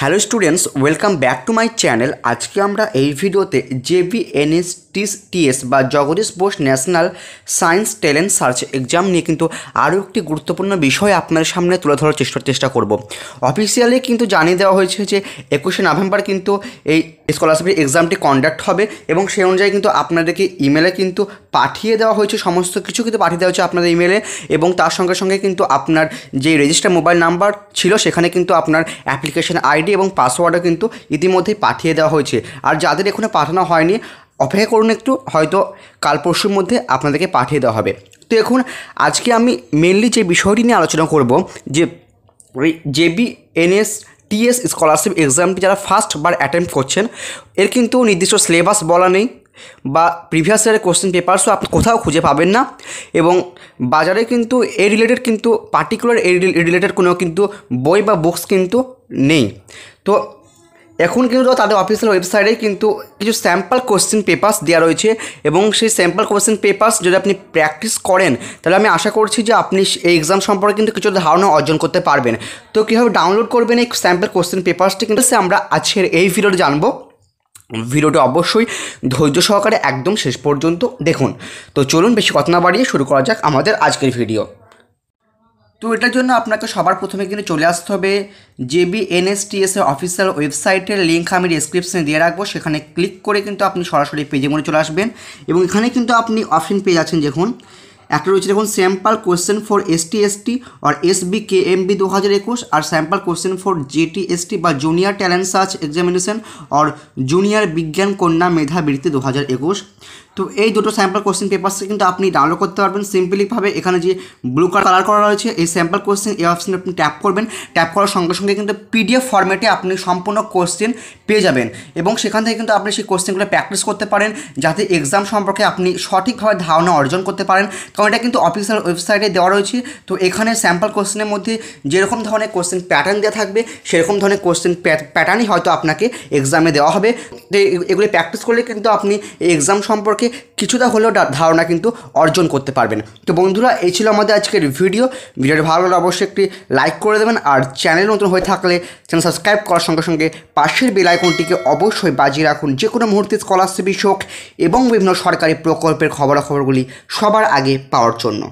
hello students welcome back to my channel আজকে আমরা এই ভিডিওতে জেবিএনএস বা Jagadish Bose national science talent search exam নিয়ে কিন্তু আরও একটি গুরুত্বপূর্ণ বিষয় আপনার সামনে তুলে ধরার চেষ্টার চেষ্টা করব অফিসিয়ালি কিন্তু জানিয়ে দেওয়া হয়েছে যে একুশে নভেম্বর কিন্তু এই স্কলারশিপের এক্সামটি কন্ডাক্ট হবে এবং সেই অনুযায়ী কিন্তু আপনাদেরকে ইমেলে কিন্তু পাঠিয়ে দেওয়া হয়েছে সমস্ত কিছু কিন্তু পাঠিয়ে দেওয়া হয়েছে আপনাদের ইমেলে এবং তার সঙ্গে সঙ্গে কিন্তু আপনার যে রেজিস্টার মোবাইল নাম্বার ছিল সেখানে কিন্তু আপনার অ্যাপ্লিকেশন আইডি আইডি এবং পাসওয়ার্ডও কিন্তু ইতিমধ্যেই পাঠিয়ে দেওয়া হয়েছে আর যাদের এখনও পাঠানো হয়নি অপেক্ষা করুন একটু হয়তো কাল পরশুর মধ্যে আপনাদেরকে পাঠিয়ে দেওয়া হবে তো এখন আজকে আমি মেনলি যে বিষয়টি নিয়ে আলোচনা করব যে জেবি এনএস টিএস স্কলারশিপ এক্সামটি যারা ফার্স্টবার অ্যাটেম্প করছেন এর কিন্তু নির্দিষ্ট সিলেবাস বলা নেই বা প্রিভিয়াস ইয়ারের কোশ্চেন পেপারসও আপনি কোথাও খুঁজে পাবেন না এবং বাজারে কিন্তু এ রিলেটেড কিন্তু পার্টিকুলার এ রিলেটেড কোনো কিন্তু বই বা বুকস কিন্তু নেই তো এখন কিন্তু তাদের অফিসিয়াল ওয়েবসাইটে কিন্তু কিছু স্যাম্পল কোশ্চেন পেপার্স দেওয়া রয়েছে এবং সেই স্যাম্পল কোশ্চেন পেপার্স যদি আপনি প্র্যাকটিস করেন তাহলে আমি আশা করছি যে আপনি এই এক্সাম সম্পর্কে কিন্তু কিছু ধারণা অর্জন করতে পারবেন তো কীভাবে ডাউনলোড করবেন এই স্যাম্পল কোশ্চেন পেপার্সটি কিন্তু সে আমরা আজকের এই ভিডিওটি জানবো ভিডিওটি অবশ্যই ধৈর্য সহকারে একদম শেষ পর্যন্ত দেখুন তো চলুন বেশি কথা না বাড়িয়ে শুরু করা যাক আমাদের আজকের ভিডিও তো এটার জন্য আপনাকে সবার প্রথমে কিন্তু চলে আসতে হবে জেবি এনএসটিএস এর অফিসিয়াল ওয়েবসাইটের লিঙ্ক আমি ডিসক্রিপশনে দিয়ে রাখবো সেখানে ক্লিক করে কিন্তু আপনি সরাসরি পেজে মনে চলে আসবেন এবং এখানে কিন্তু আপনি অপশন পেয়ে যাচ্ছেন দেখুন একটা রয়েছে দেখুন sample question for S T ST ST আর বি কে এম বি দু হাজার একুশ আর sample question for JT ST বা জুনিয়র ট্যালেন্ট সার্চ এক্সামিনেশন আর জুনিয়র বিজ্ঞান কন্যা মেধাবৃত্তি দু হাজার একুশ তো এই দুটো স্যাম্পল কোশ্চেন পেপার্স কিন্তু আপনি ডাউনলোড করতে পারবেন সিম্পলিভাবে এখানে যে ব্লু কালার করা রয়েছে এই স্যাম্পল কোশ্চেন এই অপশানে আপনি ট্যাপ করবেন ট্যাপ করার সঙ্গে সঙ্গে কিন্তু পিডিএফ ফর্মেটে আপনি সম্পূর্ণ কোশ্চেন পেয়ে যাবেন এবং সেখান থেকে কিন্তু আপনি সেই কোশ্চেনগুলো প্র্যাকটিস করতে পারেন যাতে এক্সাম সম্পর্কে আপনি সঠিকভাবে ধারণা অর্জন করতে পারেন কারণ এটা কিন্তু অফিসিয়াল ওয়েবসাইটে দেওয়া রয়েছে তো এখানে স্যাম্পল কোশ্চেনের মধ্যে যেরকম ধরনের কোশ্চেন প্যাটার্ন দেওয়া থাকবে সেরকম ধরনের কোশ্চেন প্যাটার্নই হয়তো আপনাকে এক্সামে দেওয়া হবে তো এগুলি প্র্যাকটিস করলে কিন্তু আপনি এই এক্সাম সম্পর্কে কিছুটা হলেও ধারণা কিন্তু অর্জন করতে পারবেন তো বন্ধুরা এই ছিল আমাদের আজকের ভিডিও ভিডিওটি ভালো লাগলে অবশ্যই একটি লাইক করে দেবেন আর চ্যানেল নতুন হয়ে থাকলে চ্যানেল সাবস্ক্রাইব করার সঙ্গে সঙ্গে পাশের বেল আইকনটিকে অবশ্যই বাজিয়ে রাখুন যে কোনো মুহূর্তে স্কলারশিপ বিষয়ক এবং বিভিন্ন সরকারি প্রকল্পের খবরাখবরগুলি সবার আগে পাওয়ার জন্য